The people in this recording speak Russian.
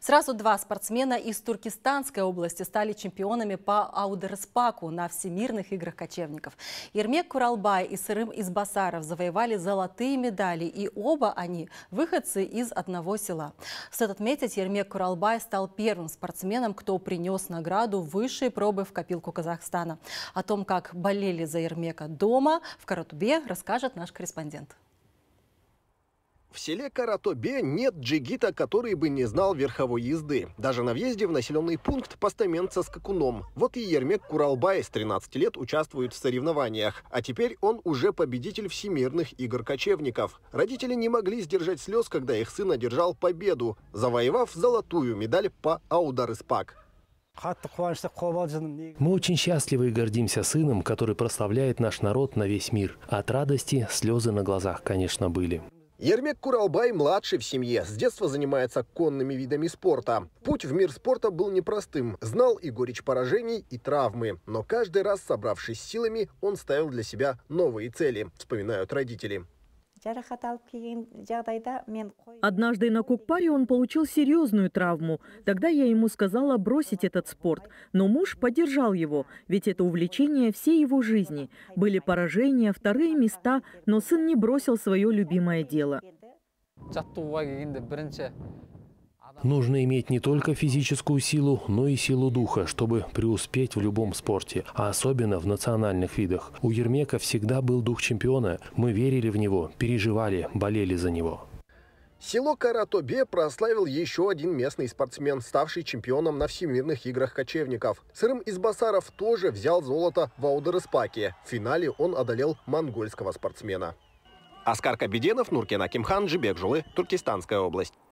Сразу два спортсмена из Туркестанской области стали чемпионами по аудерспаку на Всемирных играх кочевников. Ермек Куралбай и Сырым Избасаров завоевали золотые медали, и оба они – выходцы из одного села. Стоит отметить, Ермек Куралбай стал первым спортсменом, кто принес награду высшей пробы в копилку Казахстана. О том, как болели за Ермека дома, в Каратубе, расскажет наш корреспондент. В селе Каратобе нет джигита, который бы не знал верховой езды. Даже на въезде в населенный пункт постамент со скакуном. Вот и Ермек Куралбай с 13 лет участвует в соревнованиях. А теперь он уже победитель всемирных игр кочевников. Родители не могли сдержать слез, когда их сын одержал победу, завоевав золотую медаль по Аударыспак. Мы очень счастливы и гордимся сыном, который прославляет наш народ на весь мир. От радости слезы на глазах, конечно, были. Ермек Куралбай младший в семье, с детства занимается конными видами спорта. Путь в мир спорта был непростым, знал и горечь поражений, и травмы. Но каждый раз, собравшись силами, он ставил для себя новые цели, вспоминают родители. Однажды на Кукпаре он получил серьезную травму. Тогда я ему сказала бросить этот спорт. Но муж поддержал его, ведь это увлечение всей его жизни. Были поражения, вторые места, но сын не бросил свое любимое дело. Нужно иметь не только физическую силу, но и силу духа, чтобы преуспеть в любом спорте, а особенно в национальных видах. У Ермека всегда был дух чемпиона. Мы верили в него, переживали, болели за него. Село Каратобе прославил еще один местный спортсмен, ставший чемпионом на Всемирных играх кочевников. Сырым Избасаров тоже взял золото в аудераспаке. В финале он одолел монгольского спортсмена. Аскар Кабеденов, Нуркина Кимхан Жибек Туркестанская область.